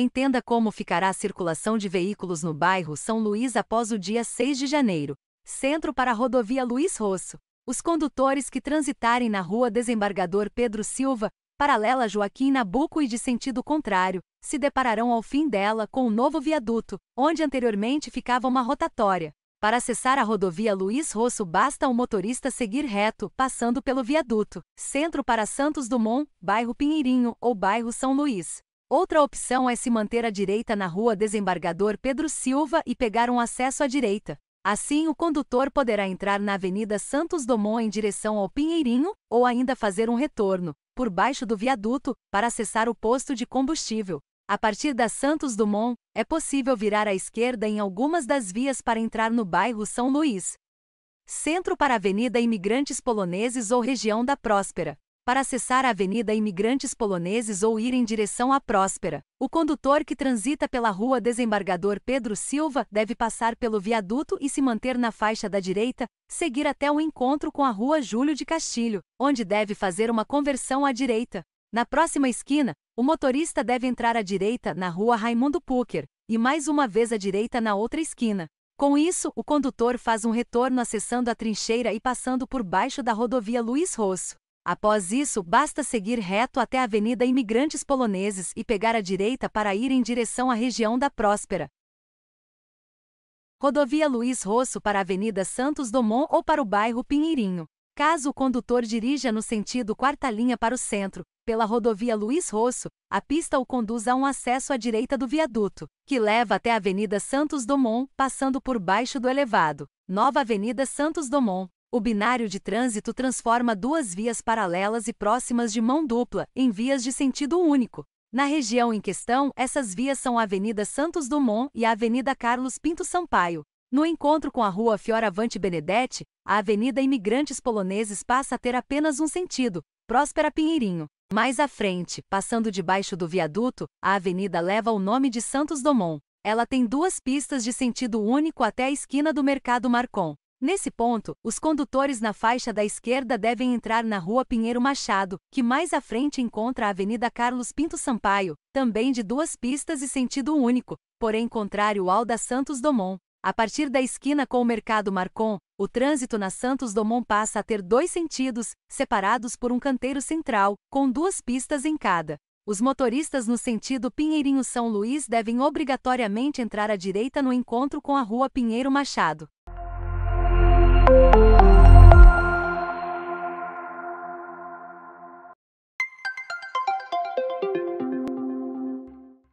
Entenda como ficará a circulação de veículos no bairro São Luís após o dia 6 de janeiro. Centro para a rodovia Luiz Rosso. Os condutores que transitarem na rua Desembargador Pedro Silva, paralela Joaquim Nabuco e de sentido contrário, se depararão ao fim dela com um novo viaduto, onde anteriormente ficava uma rotatória. Para acessar a rodovia Luiz Rosso, basta o motorista seguir reto, passando pelo viaduto, centro para Santos Dumont, bairro Pinheirinho ou bairro São Luís. Outra opção é se manter à direita na rua Desembargador Pedro Silva e pegar um acesso à direita. Assim, o condutor poderá entrar na Avenida Santos Dumont em direção ao Pinheirinho, ou ainda fazer um retorno, por baixo do viaduto, para acessar o posto de combustível. A partir da Santos Dumont, é possível virar à esquerda em algumas das vias para entrar no bairro São Luís. Centro para a Avenida Imigrantes Poloneses ou região da Próspera para acessar a Avenida Imigrantes Poloneses ou ir em direção à Próspera. O condutor que transita pela rua Desembargador Pedro Silva deve passar pelo viaduto e se manter na faixa da direita, seguir até o encontro com a rua Júlio de Castilho, onde deve fazer uma conversão à direita. Na próxima esquina, o motorista deve entrar à direita na rua Raimundo Pucker e mais uma vez à direita na outra esquina. Com isso, o condutor faz um retorno acessando a trincheira e passando por baixo da rodovia Luiz Rosso. Após isso, basta seguir reto até a Avenida Imigrantes Poloneses e pegar a direita para ir em direção à região da Próspera. Rodovia Luiz Rosso para a Avenida Santos Dumont ou para o bairro Pinheirinho. Caso o condutor dirija no sentido quarta linha para o centro, pela rodovia Luiz Rosso, a pista o conduz a um acesso à direita do viaduto, que leva até a Avenida Santos Dumont, passando por baixo do elevado. Nova Avenida Santos Dumont. O binário de trânsito transforma duas vias paralelas e próximas de mão dupla em vias de sentido único. Na região em questão, essas vias são a Avenida Santos Dumont e a Avenida Carlos Pinto Sampaio. No encontro com a Rua Fioravante Benedetti, a Avenida Imigrantes Poloneses passa a ter apenas um sentido, Próspera Pinheirinho. Mais à frente, passando debaixo do viaduto, a avenida leva o nome de Santos Dumont. Ela tem duas pistas de sentido único até a esquina do Mercado Marcon. Nesse ponto, os condutores na faixa da esquerda devem entrar na Rua Pinheiro Machado, que mais à frente encontra a Avenida Carlos Pinto Sampaio, também de duas pistas e sentido único, porém contrário ao da Santos Dumont. A partir da esquina com o Mercado Marcon, o trânsito na Santos Dumont passa a ter dois sentidos, separados por um canteiro central, com duas pistas em cada. Os motoristas no sentido Pinheirinho-São Luís devem obrigatoriamente entrar à direita no encontro com a Rua Pinheiro Machado. Thank you.